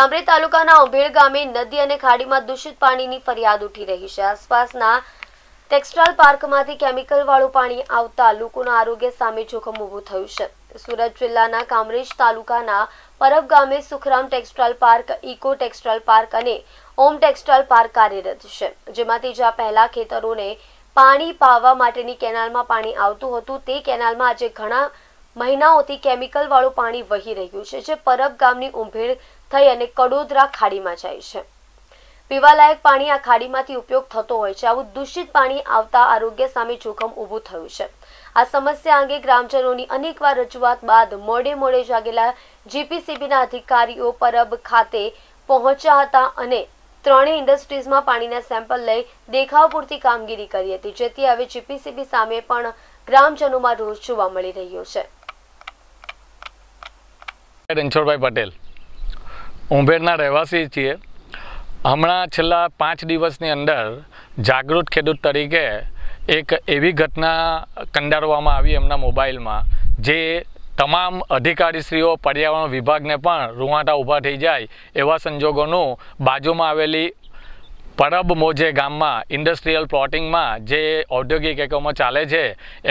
કાંભરે તાલુકાના ઉભેળ ગામે નદી અને ખાડીમાં દૂષિત પાણીની ફરિયાદ ઉઠી રહી છે આસપાસના ટેક્સટાઇલ પાર્કમાંથી કેમિકલ વાળું પાણી આવતા લોકોના આરોગ્ય સામે જોખમ ઊભું થયું છે સુરત જિલ્લાના કામરેજ તાલુકાના પરબ ગામે Sukhram textile park eco textile park અને ઓમ ટેક્સટાઇલ પાર્ક કાર્યરત છે જેમાંથી જ્યાં પહેલા ખેતરોને પાણી પાવા માટેની કેનાલમાં પાણી આવતું હતું તે કેનાલમાં આજે ઘણા મહિનાઓથી કેમિકલ વાળું પાણી વહી રહ્યું છે જે પરબ ગામની ઉંભેળ થઈ અને કડોદરા ખાડીમાં જાય છે પીવાલાયક પાણી આ ખાડીમાંથી ઉપયોગ થતો હોય છે આવું દૂષિત પાણી આવતા આરોગ્ય સામે જોખમ ઊભું થયું છે આ સમસ્યા અંગે ગ્રામજનોની અનેકવાર રજૂઆત બાદ મોડે મોડે જાગેલા જીપીસીબીના અધિકારીઓ પરબ ખાતે પહોંચ્યા હતા અને ત્રણેય ઇન્ડસ્ટ્રીઝમાં પાણીના સેમ્પલ લઈ દેખાવ પૂરતી કામગીરી કરી હતી જેથી હવે જીપીસીબી સામે પણ ગ્રામજનોમાં રોષ જોવા મળી રહ્યો છે રણછોડભાઈ પટેલ ઉંભેરના રહેવાસી છીએ હમણાં છેલ્લા પાંચ દિવસની અંદર જાગૃત ખેડૂત તરીકે એક એવી ઘટના કંડારવામાં આવી એમના મોબાઈલમાં જે તમામ અધિકારીશ્રીઓ પર્યાવરણ વિભાગને પણ રૂવાટા ઊભા થઈ જાય એવા સંજોગોનું બાજુમાં આવેલી પરબ મોજે ગામમાં ઇન્ડસ્ટ્રીયલ પ્લોટિંગમાં જે ઔદ્યોગિક એકમો ચાલે છે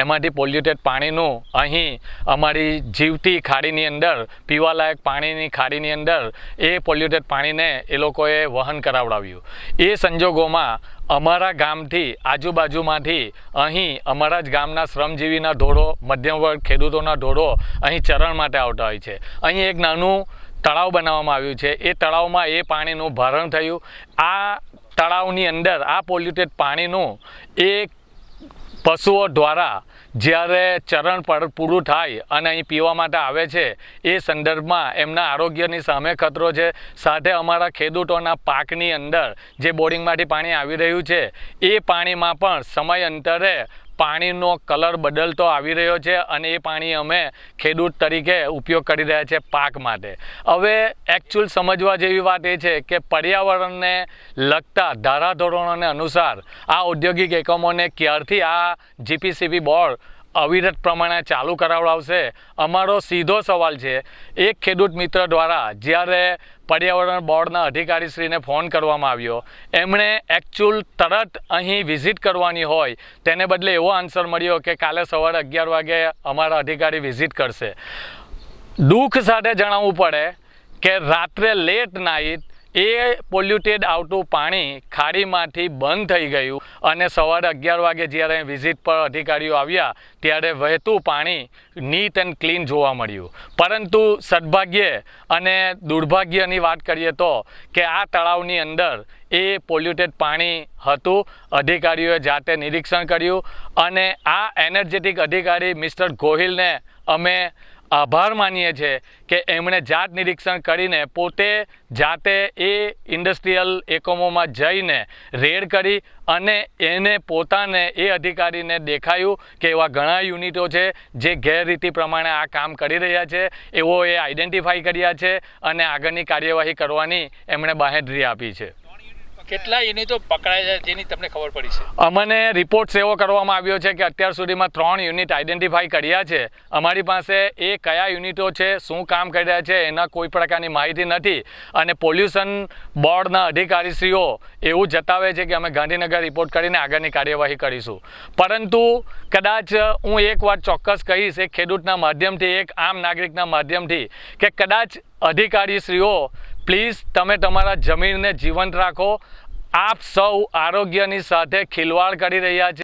એમાંથી પોલ્યુટેડ પાણીનું અહીં અમારી જીવતી ખાડીની અંદર પીવાલાયક પાણીની ખાડીની અંદર એ પોલ્યુટેડ પાણીને એ લોકોએ વહન કરાવડાવ્યું એ સંજોગોમાં અમારા ગામથી આજુબાજુમાંથી અહીં અમારા જ ગામના શ્રમજીવીના ઢોળો મધ્યમ વર્ગ ખેડૂતોના ઢોળો અહીં ચરણ માટે આવતા હોય છે અહીં એક નાનું તળાવ બનાવવામાં આવ્યું છે એ તળાવમાં એ પાણીનું ભરણ થયું આ તળાવની અંદર આ પોલ્યુટેડ પાણીનું એ પશુઓ દ્વારા જ્યારે ચરણ પર પૂરું થાય અને અહીં પીવા માટે આવે છે એ સંદર્ભમાં એમના આરોગ્યની સામે ખતરો છે સાથે અમારા ખેડૂતોના પાકની અંદર જે બોરિંગમાંથી પાણી આવી રહ્યું છે એ પાણીમાં પણ સમય અંતરે પાણીનો કલર બદલતો આવી રહ્યો છે અને એ પાણી અમે ખેડૂત તરીકે ઉપયોગ કરી રહ્યા છે પાક માટે હવે એકચ્યુઅલ સમજવા જેવી વાત એ છે કે પર્યાવરણને લગતા ધારાધોરણોને અનુસાર આ ઔદ્યોગિક એકમોને ક્યારથી આ જીપીસીપી બોર્ડ અવિરત પ્રમાણે ચાલુ કરાવડાવશે અમારો સીધો સવાલ છે એક ખેડૂત મિત્ર દ્વારા જ્યારે પર્યાવરણ બોર્ડના અધિકારીશ્રીને ફોન કરવામાં આવ્યો એમણે એકચ્યુઅલ તરત અહીં વિઝિટ કરવાની હોય તેને બદલે એવો આન્સર મળ્યો કે કાલે સવારે અગિયાર વાગે અમારા અધિકારી વિઝિટ કરશે દુઃખ સાથે જણાવવું પડે કે રાત્રે લેટ નાઇટ એ પોલ્યુટેડ આવતું પાણી ખાડીમાંથી બંધ થઈ ગયું અને સવારે અગિયાર વાગે જ્યારે વિઝિટ પર અધિકારીઓ આવ્યા ત્યારે વહેતું પાણી નીટ એન્ડ ક્લીન જોવા મળ્યું પરંતુ સદભાગ્યે અને દુર્ભાગ્યની વાત કરીએ તો કે આ તળાવની અંદર એ પોલ્યુટેડ પાણી હતું અધિકારીઓએ જાતે નિરીક્ષણ કર્યું અને આ એનર્જેટિક અધિકારી મિસ્ટર ગોહિલને અમે આભાર માનીએ છીએ કે એમણે જાત નિરીક્ષણ કરીને પોતે જાતે એ ઇન્ડસ્ટ્રીયલ એકમોમાં જઈને રેડ કરી અને એને પોતાને એ અધિકારીને દેખાયું કે એવા ઘણા યુનિટો છે જે ગેરરીતિ પ્રમાણે આ કામ કરી રહ્યા છે એવો એ આઈડેન્ટિફાઈ કર્યા છે અને આગળની કાર્યવાહી કરવાની એમણે બાહેંધરી આપી છે કેટલા એની તો પકડાય છે જેની તમને ખબર પડી છે અમને રિપોર્ટ્સ એવો કરવામાં આવ્યો છે કે અત્યાર સુધીમાં ત્રણ યુનિટ આઈડેન્ટિફાઈ કર્યા છે અમારી પાસે એ કયા યુનિટો છે શું કામ કરી રહ્યા છે એના કોઈ પ્રકારની માહિતી નથી અને પોલ્યુશન બોર્ડના અધિકારીશ્રીઓ એવું જતાવે છે કે અમે ગાંધીનગર રિપોર્ટ કરીને આગળની કાર્યવાહી કરીશું પરંતુ કદાચ હું એક વાત ચોક્કસ કહીશ એક ખેડૂતના માધ્યમથી એક આમ નાગરિકના માધ્યમથી કે કદાચ અધિકારીશ્રીઓ પ્લીઝ તમે તમારા જમીનને જીવંત રાખો આપ સૌ આરોગ્યની સાથે ખિલવાડ કરી રહ્યા છે